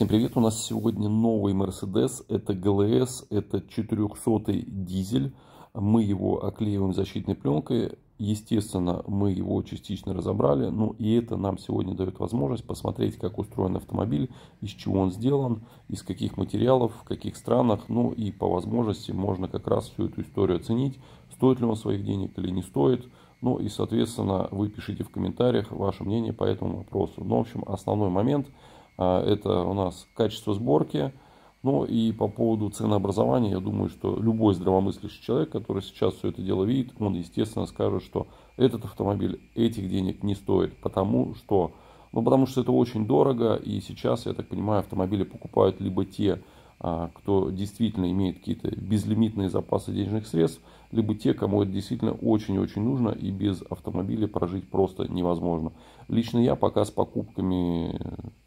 Всем привет! У нас сегодня новый Mercedes. Это GLS, это 400 дизель. Мы его оклеиваем защитной пленкой. Естественно, мы его частично разобрали. Ну и это нам сегодня дает возможность посмотреть, как устроен автомобиль, из чего он сделан, из каких материалов, в каких странах. Ну и по возможности можно как раз всю эту историю оценить, стоит ли он своих денег или не стоит. Ну и, соответственно, вы пишите в комментариях ваше мнение по этому вопросу. Но, ну, в общем, основной момент – а, это у нас качество сборки. Ну и по поводу ценообразования, я думаю, что любой здравомыслящий человек, который сейчас все это дело видит, он, естественно, скажет, что этот автомобиль этих денег не стоит, потому что, ну, потому что это очень дорого, и сейчас, я так понимаю, автомобили покупают либо те, а, кто действительно имеет какие-то безлимитные запасы денежных средств, либо те, кому это действительно очень-очень нужно и без автомобиля прожить просто невозможно. Лично я пока с покупками э,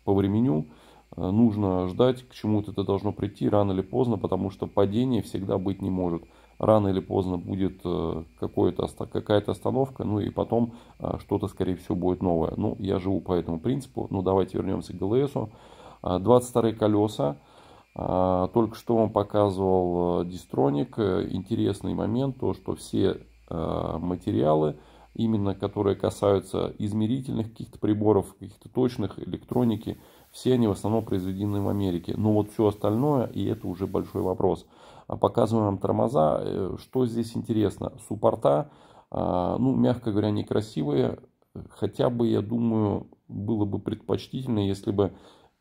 по времени э, нужно ждать, к чему-то это должно прийти рано или поздно, потому что падение всегда быть не может. Рано или поздно будет э, какая-то остановка, ну и потом что-то, скорее всего, будет новое. Ну, я живу по этому принципу. Ну, давайте вернемся к ГЛСу. 22 а, колеса. А, только что вам показывал э, Дистроник. Э, интересный момент, то что все э, материалы, именно которые касаются измерительных каких-то приборов, каких-то точных электроники, все они в основном произведены в Америке. Но вот все остальное, и это уже большой вопрос. А показываем вам тормоза. Что здесь интересно? Суппорта, а, ну, мягко говоря, некрасивые. Хотя бы, я думаю, было бы предпочтительно, если бы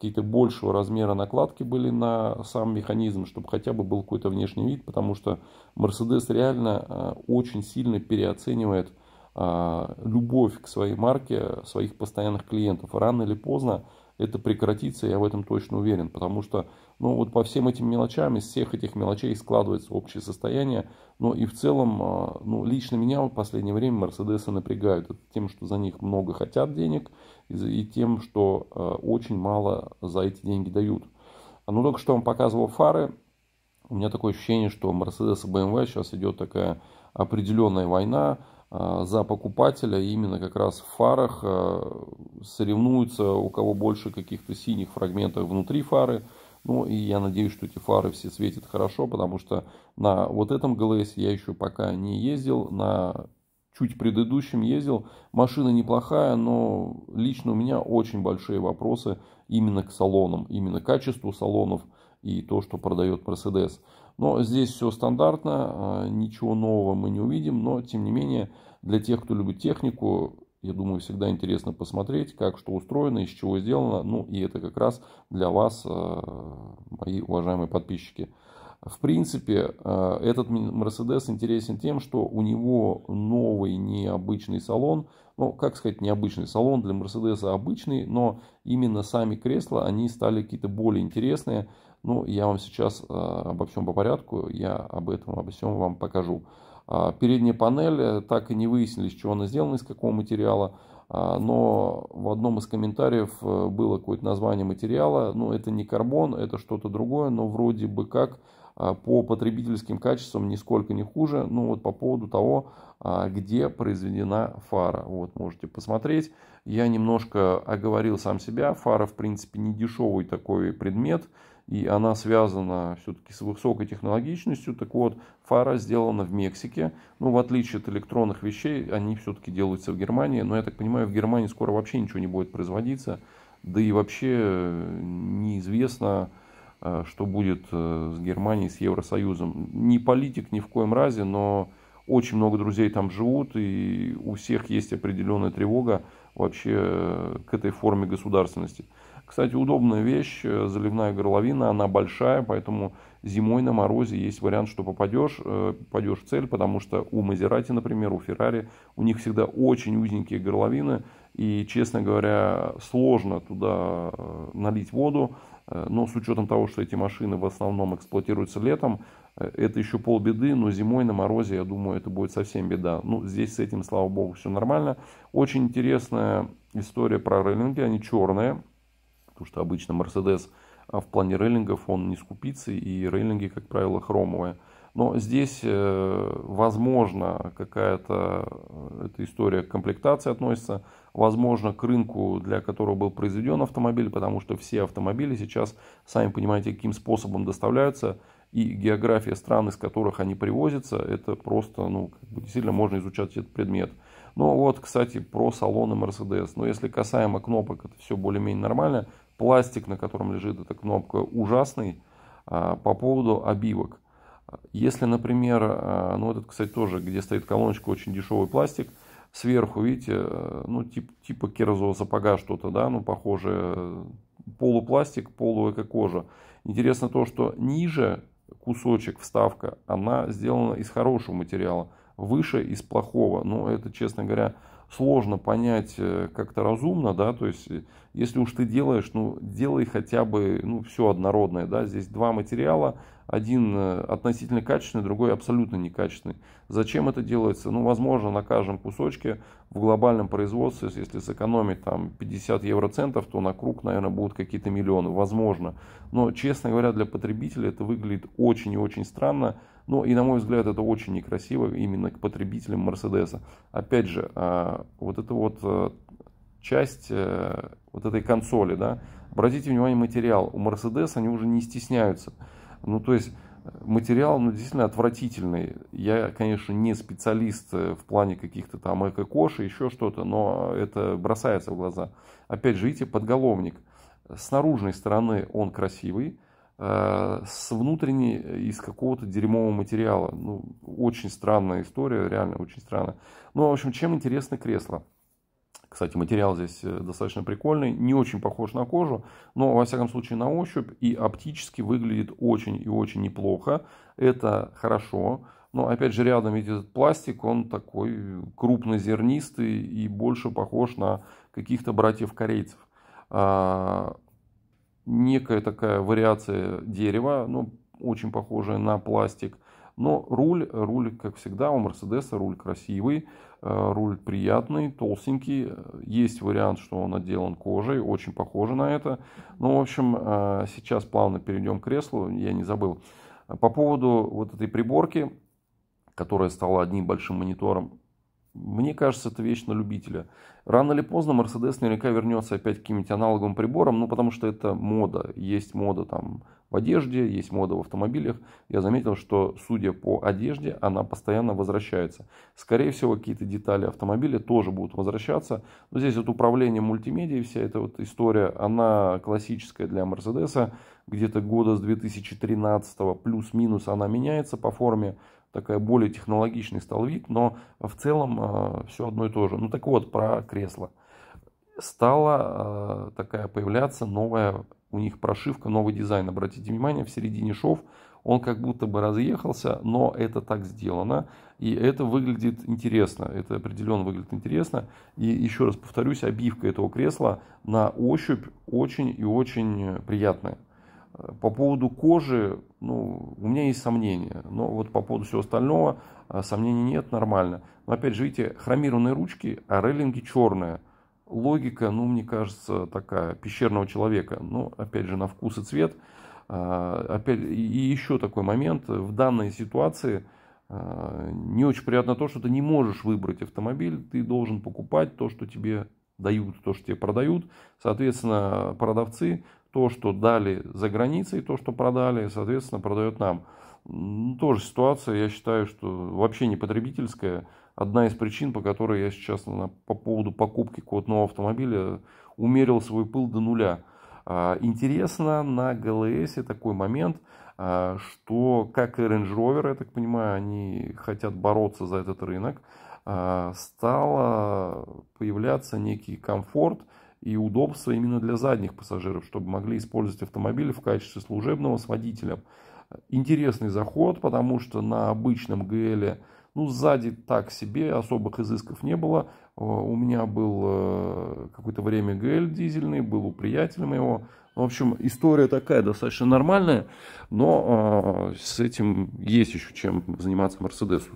какие-то большего размера накладки были на сам механизм, чтобы хотя бы был какой-то внешний вид, потому что Mercedes реально а, очень сильно переоценивает а, любовь к своей марке своих постоянных клиентов. Рано или поздно это прекратится, я в этом точно уверен, потому что, ну вот по всем этим мелочам, из всех этих мелочей складывается общее состояние, но и в целом, а, ну лично меня в последнее время Мерседесы напрягают тем, что за них много хотят денег, и тем, что а, очень мало за эти деньги дают. А, ну только что вам показывал фары, у меня такое ощущение, что Mercedes и BMW сейчас идет такая определенная война, а, за покупателя именно как раз в фарах а, соревнуются, у кого больше каких-то синих фрагментов внутри фары. Ну и я надеюсь, что эти фары все светят хорошо, потому что на вот этом ГЛС я еще пока не ездил, на чуть предыдущем ездил. Машина неплохая, но лично у меня очень большие вопросы именно к салонам, именно к качеству салонов и то, что продает Mercedes. Но здесь все стандартно, а, ничего нового мы не увидим, но тем не менее для тех, кто любит технику, я думаю, всегда интересно посмотреть, как что устроено, из чего сделано. Ну и это как раз для вас, а, мои уважаемые подписчики. В принципе, э, этот Мерседес интересен тем, что у него новый необычный салон. Ну, как сказать, необычный салон для Мерседеса обычный, но именно сами кресла, они стали какие-то более интересные. Ну, я вам сейчас э, обо всем по порядку, я об этом, обо всем вам покажу. А, передняя панель, э, так и не выяснили, из чего она сделана, из какого материала. А, но в одном из комментариев было какое-то название материала. Ну, это не карбон, это что-то другое, но вроде бы как а, по потребительским качествам нисколько не хуже. Ну вот по поводу того, а, где произведена фара. Вот можете посмотреть. Я немножко оговорил сам себя. Фара в принципе не дешевый такой предмет. И она связана все-таки с высокой технологичностью. Так вот, фара сделана в Мексике. Ну, в отличие от электронных вещей, они все-таки делаются в Германии. Но я так понимаю, в Германии скоро вообще ничего не будет производиться. Да и вообще э, неизвестно, Э, что будет э, с Германией, с Евросоюзом. Не политик ни в коем разе, но очень много друзей там живут, и у всех есть определенная тревога вообще э, к этой форме государственности. Кстати, удобная вещь, заливная горловина, она большая, поэтому зимой на морозе есть вариант, что попадешь, попадешь в цель, потому что у Мазерати, например, у Феррари, у них всегда очень узенькие горловины, и, честно говоря, сложно туда налить воду, Э, но с учетом того, что эти машины в основном эксплуатируются летом, э, это еще полбеды, но зимой на морозе, я думаю, это будет совсем беда. Ну, здесь с этим, слава богу, все нормально. Очень интересная история про рейлинги, они черные, потому что обычно Мерседес а в плане рейлингов он не скупится, и рейлинги, как правило, хромовые. Но здесь, э, возможно, какая-то э, эта история к комплектации относится, возможно, к рынку, для которого был произведен автомобиль, потому что все автомобили сейчас, сами понимаете, каким способом доставляются, и география стран, из которых они привозятся, это просто, ну, как действительно можно изучать этот предмет. Ну вот, кстати, про салоны Mercedes. Но если касаемо кнопок, это все более-менее нормально. Пластик, на котором лежит эта кнопка, ужасный. А, по поводу обивок. Если, например, э, ну этот, кстати, тоже, где стоит колоночка, очень дешевый пластик, сверху, видите, э, ну тип, типа керзового сапога что-то, да, ну похоже, э, полупластик, полуэко-кожа. Интересно то, что ниже кусочек, вставка, она сделана из хорошего материала, выше из плохого. Но это, честно говоря, сложно понять э, как-то разумно, да, то есть э, если уж ты делаешь, ну, делай хотя бы, ну, все однородное, да, здесь два материала, один э, относительно качественный, другой абсолютно некачественный. Зачем это делается? Ну, возможно, на каждом кусочке в глобальном производстве, если сэкономить там 50 евроцентов, то на круг, наверное, будут какие-то миллионы, возможно. Но, честно говоря, для потребителя это выглядит очень и очень странно, ну и на мой взгляд это очень некрасиво именно к потребителям Мерседеса. Опять же, а, вот эта вот э, часть э, вот этой консоли, да, обратите внимание материал, у Мерседеса они уже не стесняются. Ну то есть э, материал ну, действительно отвратительный. Я, конечно, не специалист в плане каких-то там эко-кош и еще что-то, но это бросается в глаза. Опять же, видите, подголовник. С наружной стороны он красивый, Э, с внутренней, э, из какого-то дерьмового материала. Ну, очень странная история, реально очень странная. Ну, в общем, чем интересно кресло? Кстати, материал здесь э, достаточно прикольный, не очень похож на кожу, но, во всяком случае, на ощупь и оптически выглядит очень и очень неплохо. Это хорошо. Но, опять же, рядом ведь этот пластик, он такой крупнозернистый и больше похож на каких-то братьев-корейцев. А, некая такая вариация дерева, ну, очень похожая на пластик. Но руль, руль, как всегда, у Мерседеса руль красивый, э, руль приятный, толстенький. Есть вариант, что он отделан кожей, очень похоже на это. Ну, в общем, э, сейчас плавно перейдем к креслу, я не забыл. По поводу вот этой приборки, которая стала одним большим монитором, мне кажется, это вещь на любителя. Рано или поздно Mercedes наверняка вернется опять к каким-нибудь аналоговым приборам, ну потому что это мода. Есть мода там в одежде, есть мода в автомобилях. Я заметил, что судя по одежде, она постоянно возвращается. Скорее всего, какие-то детали автомобиля тоже будут возвращаться. Но здесь вот управление мультимедией, вся эта вот история, она классическая для Мерседеса. Где-то года с 2013 плюс-минус она меняется по форме такая более технологичный стал вид, но в целом а, все одно и то же. Ну так вот, про кресло. Стала а, такая появляться новая у них прошивка, новый дизайн. Обратите внимание, в середине шов он как будто бы разъехался, но это так сделано. И это выглядит интересно, это определенно выглядит интересно. И еще раз повторюсь, обивка этого кресла на ощупь очень и очень приятная. По поводу кожи, ну, у меня есть сомнения, но вот по поводу всего остального э, сомнений нет, нормально. Но опять же, видите, хромированные ручки, а рейлинги черные. Логика, ну, мне кажется, такая, пещерного человека. Но, опять же, на вкус и цвет. А, опять, и еще такой момент. В данной ситуации а, не очень приятно то, что ты не можешь выбрать автомобиль. Ты должен покупать то, что тебе дают, то, что тебе продают. Соответственно, продавцы то, что дали за границей, то, что продали, соответственно, продает нам. тоже ситуация, я считаю, что вообще не потребительская. Одна из причин, по которой я сейчас на, по поводу покупки какого-то нового автомобиля умерил свой пыл до нуля. А, интересно на ГЛС такой момент, а, что как и Range Rover, я так понимаю, они хотят бороться за этот рынок, а, стало появляться некий комфорт – и удобство именно для задних пассажиров, чтобы могли использовать автомобиль в качестве служебного с водителем. Интересный заход, потому что на обычном ГЛ, ну, сзади так себе, особых изысков не было. Э, у меня был э, какое-то время ГЛ дизельный, был у приятеля моего. В общем, история такая достаточно нормальная, но э, с этим есть еще чем заниматься Мерседесу.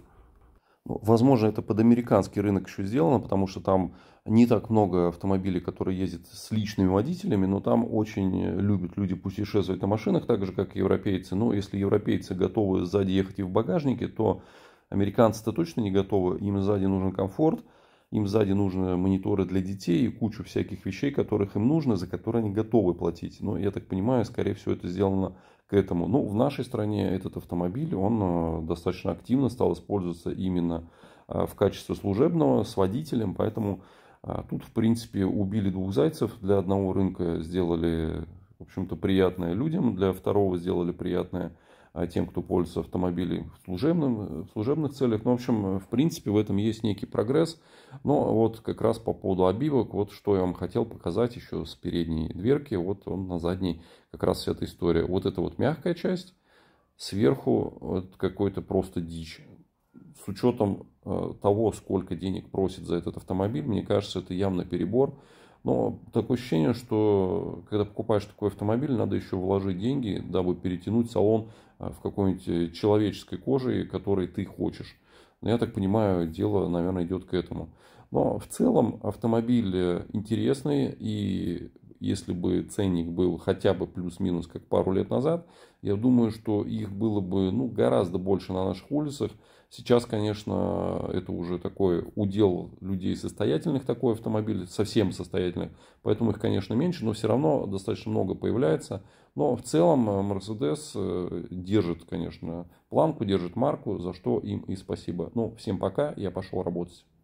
Возможно, это под американский рынок еще сделано, потому что там не так много автомобилей, которые ездят с личными водителями, но там очень э, любят люди путешествовать на машинах, так же, как и европейцы. Но если европейцы готовы сзади ехать и в багажнике, то американцы-то точно не готовы. Им сзади нужен комфорт – им сзади нужны мониторы для детей и кучу всяких вещей, которых им нужно, за которые они готовы платить. Но я так понимаю, скорее всего, это сделано к этому. Ну, в нашей стране этот автомобиль, он э, достаточно активно стал использоваться именно э, в качестве служебного с водителем, поэтому э, тут, в принципе, убили двух зайцев для одного рынка, сделали, в общем-то, приятное людям, для второго сделали приятное а, тем, кто пользуется автомобилем в, служебном, э, в служебных целях. Ну, в общем, э, в принципе, в этом есть некий прогресс. Но вот как раз по поводу обивок, вот что я вам хотел показать еще с передней дверки. Вот он на задней, как раз вся эта история. Вот эта вот мягкая часть, сверху вот какой-то просто дичь. С учетом э, того, сколько денег просит за этот автомобиль, мне кажется, это явно перебор. Но такое ощущение, что когда покупаешь такой автомобиль, надо еще вложить деньги, дабы перетянуть салон э, в какой-нибудь человеческой коже, которой ты хочешь. Но я так понимаю, дело, наверное, идет к этому. Но в целом автомобиль э, интересный и если бы ценник был хотя бы плюс-минус, как пару лет назад, я думаю, что их было бы ну, гораздо больше на наших улицах. Сейчас, конечно, это уже такой удел людей состоятельных, такой автомобиль, совсем состоятельных, поэтому их, конечно, меньше, но все равно достаточно много появляется. Но в целом э, Mercedes э, держит, конечно, планку, держит марку, за что им и спасибо. Ну, всем пока, я пошел работать.